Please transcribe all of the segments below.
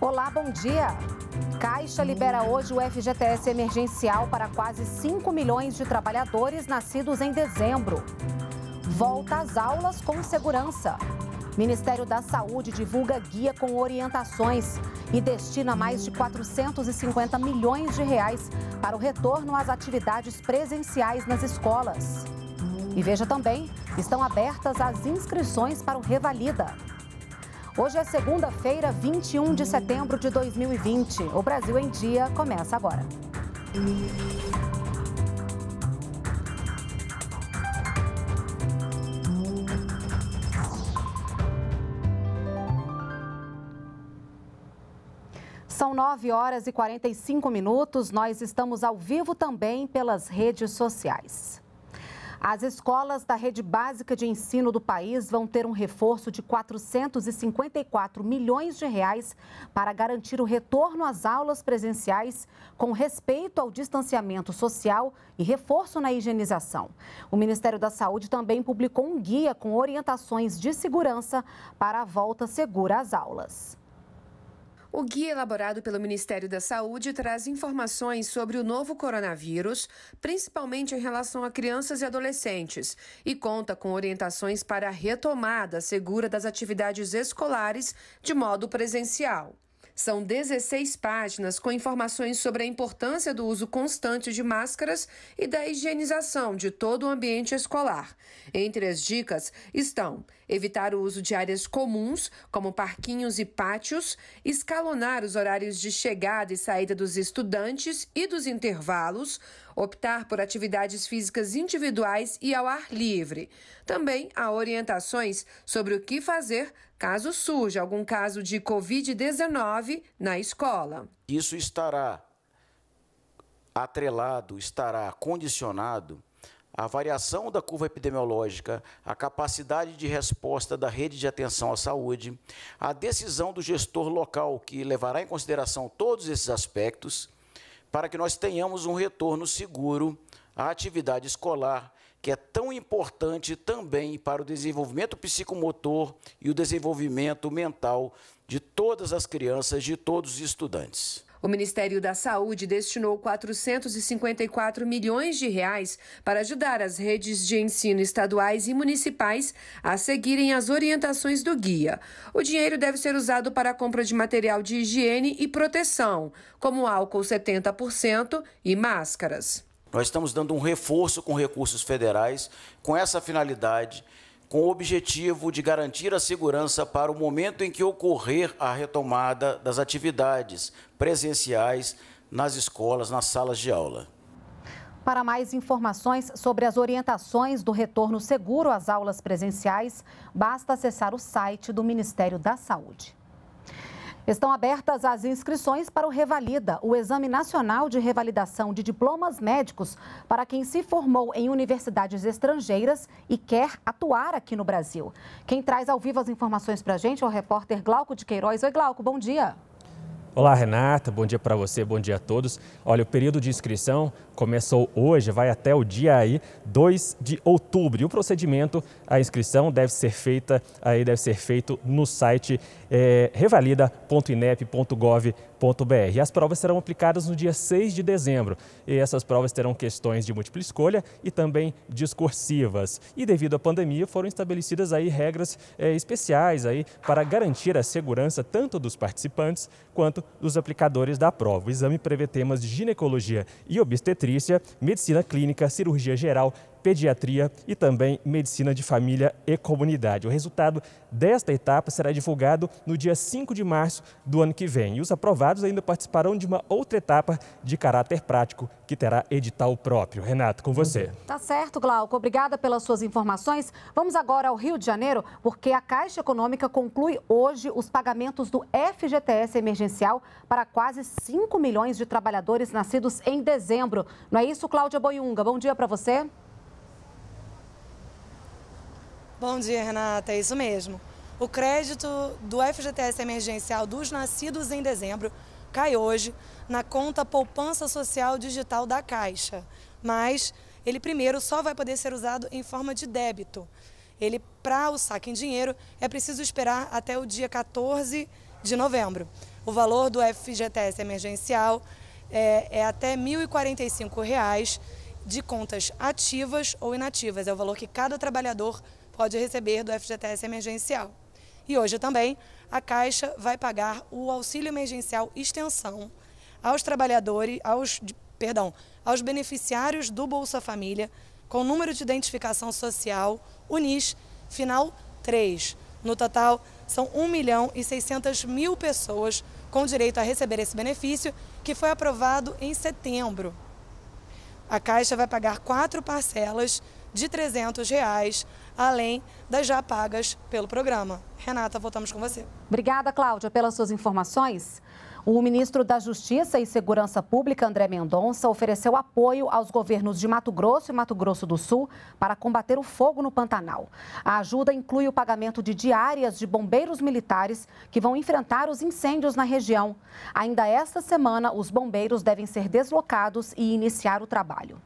Olá, bom dia. Caixa libera hoje o FGTS emergencial para quase 5 milhões de trabalhadores nascidos em dezembro. Volta às aulas com segurança. Ministério da Saúde divulga guia com orientações e destina mais de 450 milhões de reais para o retorno às atividades presenciais nas escolas. E veja também, estão abertas as inscrições para o Revalida. Hoje é segunda-feira, 21 de setembro de 2020. O Brasil em Dia começa agora. São 9 horas e 45 minutos. Nós estamos ao vivo também pelas redes sociais. As escolas da rede básica de ensino do país vão ter um reforço de 454 milhões de reais para garantir o retorno às aulas presenciais com respeito ao distanciamento social e reforço na higienização. O Ministério da Saúde também publicou um guia com orientações de segurança para a volta segura às aulas. O guia elaborado pelo Ministério da Saúde traz informações sobre o novo coronavírus, principalmente em relação a crianças e adolescentes, e conta com orientações para a retomada segura das atividades escolares de modo presencial. São 16 páginas com informações sobre a importância do uso constante de máscaras e da higienização de todo o ambiente escolar. Entre as dicas estão evitar o uso de áreas comuns, como parquinhos e pátios, escalonar os horários de chegada e saída dos estudantes e dos intervalos, optar por atividades físicas individuais e ao ar livre. Também há orientações sobre o que fazer caso surja algum caso de Covid-19 na escola. Isso estará atrelado, estará condicionado a variação da curva epidemiológica, a capacidade de resposta da rede de atenção à saúde, a decisão do gestor local, que levará em consideração todos esses aspectos, para que nós tenhamos um retorno seguro à atividade escolar, que é tão importante também para o desenvolvimento psicomotor e o desenvolvimento mental de todas as crianças, de todos os estudantes. O Ministério da Saúde destinou 454 milhões de reais para ajudar as redes de ensino estaduais e municipais a seguirem as orientações do guia. O dinheiro deve ser usado para a compra de material de higiene e proteção, como álcool 70% e máscaras. Nós estamos dando um reforço com recursos federais com essa finalidade com o objetivo de garantir a segurança para o momento em que ocorrer a retomada das atividades presenciais nas escolas, nas salas de aula. Para mais informações sobre as orientações do retorno seguro às aulas presenciais, basta acessar o site do Ministério da Saúde. Estão abertas as inscrições para o Revalida, o Exame Nacional de Revalidação de Diplomas Médicos, para quem se formou em universidades estrangeiras e quer atuar aqui no Brasil. Quem traz ao vivo as informações para a gente é o repórter Glauco de Queiroz. Oi, Glauco, bom dia. Olá, Renata. Bom dia para você, bom dia a todos. Olha, o período de inscrição começou hoje, vai até o dia aí 2 de outubro. E o procedimento, a inscrição deve ser feita aí deve ser feito no site é, eh, revalida.inep.gov.br. As provas serão aplicadas no dia 6 de dezembro. E essas provas terão questões de múltipla escolha e também discursivas. E devido à pandemia, foram estabelecidas aí regras é, especiais aí para garantir a segurança tanto dos participantes quanto dos aplicadores da prova. O exame prevê temas de ginecologia e obstetrícia obstetrícia, medicina clínica, cirurgia geral, pediatria e também medicina de família e comunidade. O resultado desta etapa será divulgado no dia 5 de março do ano que vem. E os aprovados ainda participarão de uma outra etapa de caráter prático, que terá edital próprio. Renato, com você. Tá certo, Glauco. Obrigada pelas suas informações. Vamos agora ao Rio de Janeiro, porque a Caixa Econômica conclui hoje os pagamentos do FGTS emergencial para quase 5 milhões de trabalhadores nascidos em dezembro. Não é isso, Cláudia Boiunga? Bom dia para você. Bom dia, Renata. É isso mesmo. O crédito do FGTS emergencial dos nascidos em dezembro cai hoje na conta Poupança Social Digital da Caixa. Mas ele primeiro só vai poder ser usado em forma de débito. Ele, para o saque em dinheiro, é preciso esperar até o dia 14 de novembro. O valor do FGTS emergencial é, é até R$ 1.045 reais de contas ativas ou inativas. É o valor que cada trabalhador pode receber do FGTS emergencial. E hoje também a Caixa vai pagar o auxílio emergencial extensão aos trabalhadores, aos, perdão, aos beneficiários do Bolsa Família com número de identificação social UNIS final 3. No total, são 1 milhão e 600 mil pessoas com direito a receber esse benefício, que foi aprovado em setembro. A Caixa vai pagar quatro parcelas de R$ 300, reais, além das já pagas pelo programa. Renata, voltamos com você. Obrigada, Cláudia, pelas suas informações. O ministro da Justiça e Segurança Pública, André Mendonça, ofereceu apoio aos governos de Mato Grosso e Mato Grosso do Sul para combater o fogo no Pantanal. A ajuda inclui o pagamento de diárias de bombeiros militares que vão enfrentar os incêndios na região. Ainda esta semana, os bombeiros devem ser deslocados e iniciar o trabalho.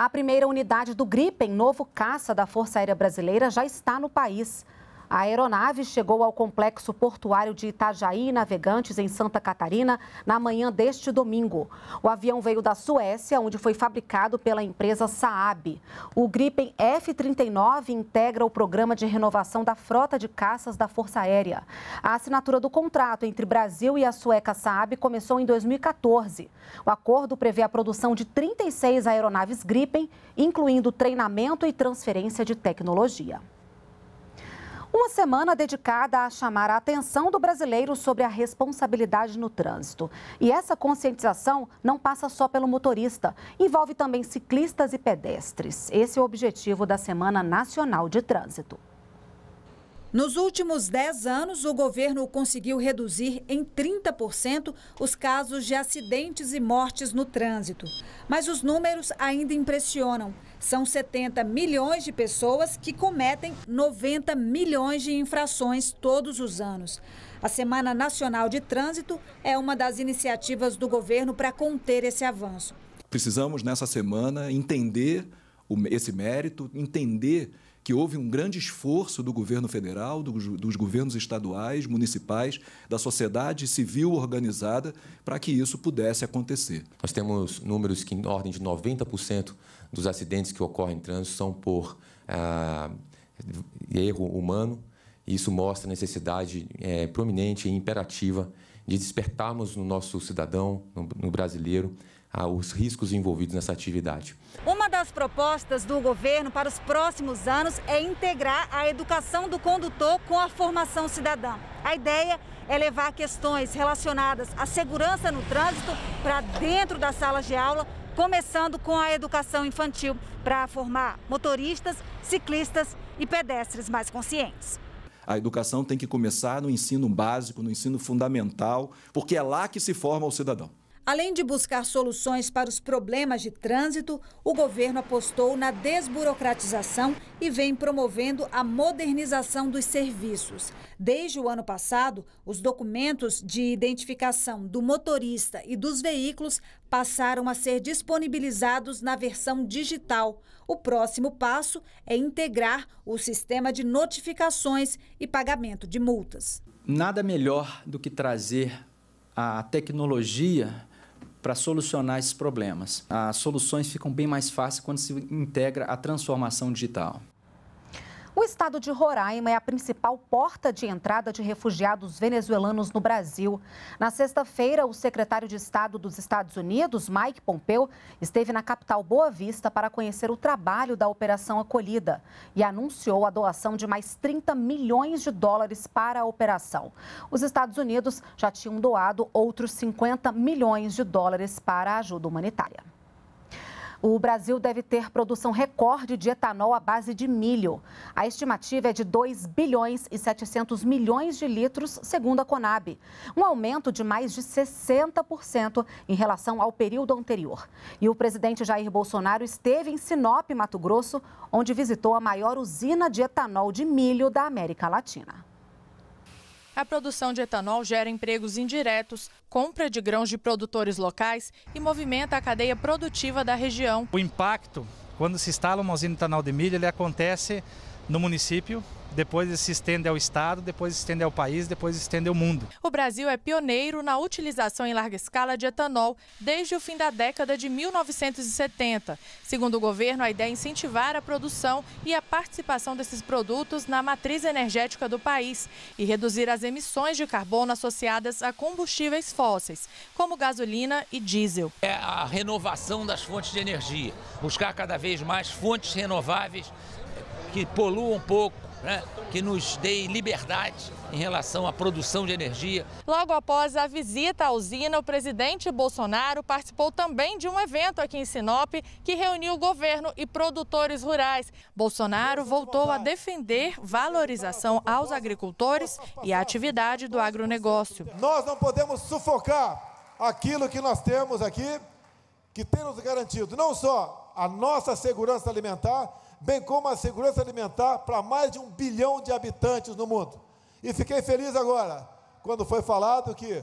A primeira unidade do Gripen, novo caça da Força Aérea Brasileira, já está no país. A aeronave chegou ao complexo portuário de Itajaí, Navegantes, em Santa Catarina, na manhã deste domingo. O avião veio da Suécia, onde foi fabricado pela empresa Saab. O Gripen F-39 integra o programa de renovação da frota de caças da Força Aérea. A assinatura do contrato entre Brasil e a sueca Saab começou em 2014. O acordo prevê a produção de 36 aeronaves Gripen, incluindo treinamento e transferência de tecnologia. Uma semana dedicada a chamar a atenção do brasileiro sobre a responsabilidade no trânsito. E essa conscientização não passa só pelo motorista, envolve também ciclistas e pedestres. Esse é o objetivo da Semana Nacional de Trânsito. Nos últimos 10 anos, o governo conseguiu reduzir em 30% os casos de acidentes e mortes no trânsito. Mas os números ainda impressionam. São 70 milhões de pessoas que cometem 90 milhões de infrações todos os anos. A Semana Nacional de Trânsito é uma das iniciativas do governo para conter esse avanço. Precisamos, nessa semana, entender esse mérito, entender que houve um grande esforço do governo federal, dos, dos governos estaduais, municipais, da sociedade civil organizada para que isso pudesse acontecer. Nós temos números que, em ordem de 90% dos acidentes que ocorrem em trânsito são por ah, erro humano isso mostra a necessidade é, prominente e imperativa de despertarmos no nosso cidadão, no, no brasileiro, ah, os riscos envolvidos nessa atividade. Uma das propostas do governo para os próximos anos é integrar a educação do condutor com a formação cidadã. A ideia é levar questões relacionadas à segurança no trânsito para dentro das salas de aula, começando com a educação infantil, para formar motoristas, ciclistas e pedestres mais conscientes. A educação tem que começar no ensino básico, no ensino fundamental, porque é lá que se forma o cidadão. Além de buscar soluções para os problemas de trânsito, o governo apostou na desburocratização e vem promovendo a modernização dos serviços. Desde o ano passado, os documentos de identificação do motorista e dos veículos passaram a ser disponibilizados na versão digital. O próximo passo é integrar o sistema de notificações e pagamento de multas. Nada melhor do que trazer a tecnologia para solucionar esses problemas. As soluções ficam bem mais fáceis quando se integra a transformação digital. O estado de Roraima é a principal porta de entrada de refugiados venezuelanos no Brasil. Na sexta-feira, o secretário de Estado dos Estados Unidos, Mike Pompeo, esteve na capital Boa Vista para conhecer o trabalho da Operação Acolhida e anunciou a doação de mais 30 milhões de dólares para a operação. Os Estados Unidos já tinham doado outros 50 milhões de dólares para a ajuda humanitária. O Brasil deve ter produção recorde de etanol à base de milho. A estimativa é de 2 bilhões e 700 milhões de litros, segundo a Conab, um aumento de mais de 60% em relação ao período anterior. E o presidente Jair Bolsonaro esteve em Sinop, Mato Grosso, onde visitou a maior usina de etanol de milho da América Latina a produção de etanol gera empregos indiretos, compra de grãos de produtores locais e movimenta a cadeia produtiva da região. O impacto, quando se instala uma usina de etanol de milho, ele acontece no município, depois se estende ao Estado, depois se estende ao país, depois se estende ao mundo. O Brasil é pioneiro na utilização em larga escala de etanol desde o fim da década de 1970. Segundo o governo, a ideia é incentivar a produção e a participação desses produtos na matriz energética do país e reduzir as emissões de carbono associadas a combustíveis fósseis, como gasolina e diesel. É a renovação das fontes de energia, buscar cada vez mais fontes renováveis que poluam pouco né, que nos dê liberdade em relação à produção de energia. Logo após a visita à usina, o presidente Bolsonaro participou também de um evento aqui em Sinop que reuniu o governo e produtores rurais. Bolsonaro voltou a defender valorização aos agricultores e a atividade do agronegócio. Nós não podemos sufocar aquilo que nós temos aqui, que tem nos garantido não só a nossa segurança alimentar, bem como a segurança alimentar para mais de um bilhão de habitantes no mundo. E fiquei feliz agora, quando foi falado que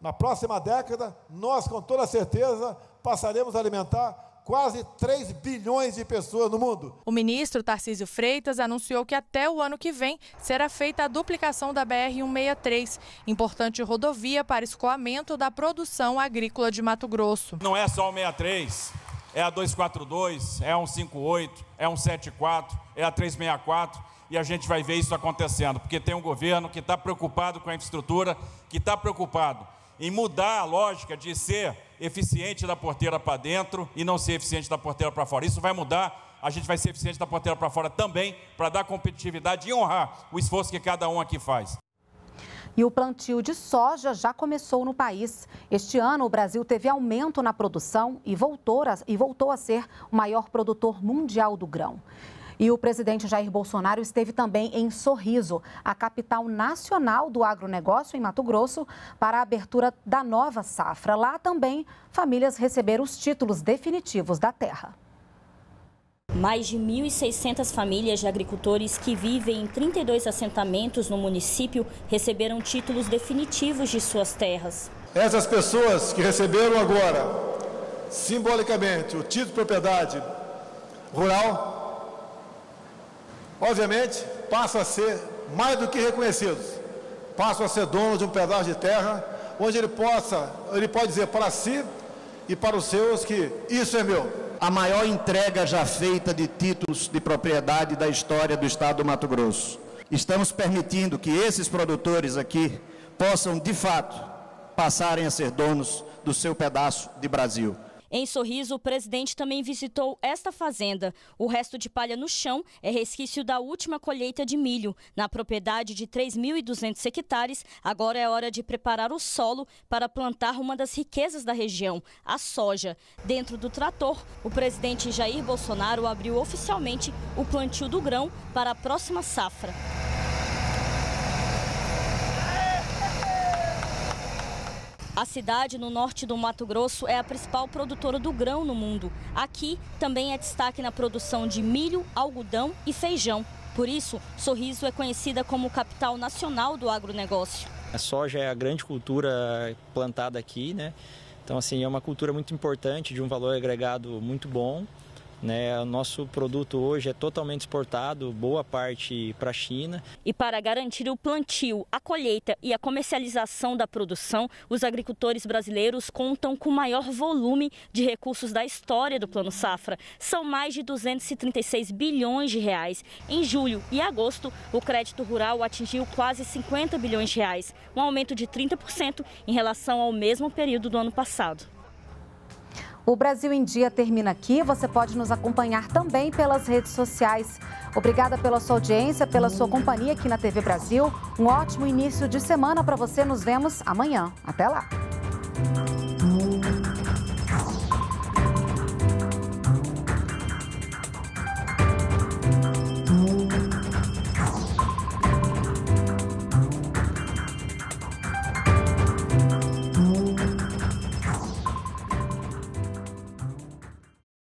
na próxima década, nós com toda certeza passaremos a alimentar quase 3 bilhões de pessoas no mundo. O ministro Tarcísio Freitas anunciou que até o ano que vem será feita a duplicação da BR-163, importante rodovia para escoamento da produção agrícola de Mato Grosso. Não é só o 63, é a 242, é a 158, é a 174, é a 364, e a gente vai ver isso acontecendo, porque tem um governo que está preocupado com a infraestrutura, que está preocupado em mudar a lógica de ser eficiente da porteira para dentro e não ser eficiente da porteira para fora. Isso vai mudar, a gente vai ser eficiente da porteira para fora também, para dar competitividade e honrar o esforço que cada um aqui faz. E o plantio de soja já começou no país. Este ano, o Brasil teve aumento na produção e voltou a, e voltou a ser o maior produtor mundial do grão. E o presidente Jair Bolsonaro esteve também em Sorriso, a capital nacional do agronegócio em Mato Grosso, para a abertura da nova safra. Lá também, famílias receberam os títulos definitivos da terra. Mais de 1.600 famílias de agricultores que vivem em 32 assentamentos no município receberam títulos definitivos de suas terras. Essas pessoas que receberam agora, simbolicamente, o título de propriedade rural, obviamente, passam a ser mais do que reconhecidos, passam a ser donos de um pedaço de terra, onde ele possa, ele pode dizer para si e para os seus que isso é meu a maior entrega já feita de títulos de propriedade da história do estado do Mato Grosso. Estamos permitindo que esses produtores aqui possam, de fato, passarem a ser donos do seu pedaço de Brasil. Em Sorriso, o presidente também visitou esta fazenda. O resto de palha no chão é resquício da última colheita de milho. Na propriedade de 3.200 hectares, agora é hora de preparar o solo para plantar uma das riquezas da região, a soja. Dentro do trator, o presidente Jair Bolsonaro abriu oficialmente o plantio do grão para a próxima safra. A cidade no norte do Mato Grosso é a principal produtora do grão no mundo. Aqui também é destaque na produção de milho, algodão e feijão. Por isso, Sorriso é conhecida como capital nacional do agronegócio. A soja é a grande cultura plantada aqui, né? Então, assim, é uma cultura muito importante, de um valor agregado muito bom. Né, o nosso produto hoje é totalmente exportado, boa parte para a China. E para garantir o plantio, a colheita e a comercialização da produção, os agricultores brasileiros contam com o maior volume de recursos da história do Plano Safra. São mais de 236 bilhões de reais. Em julho e agosto, o crédito rural atingiu quase 50 bilhões de reais, um aumento de 30% em relação ao mesmo período do ano passado. O Brasil em Dia termina aqui. Você pode nos acompanhar também pelas redes sociais. Obrigada pela sua audiência, pela sua companhia aqui na TV Brasil. Um ótimo início de semana para você. Nos vemos amanhã. Até lá.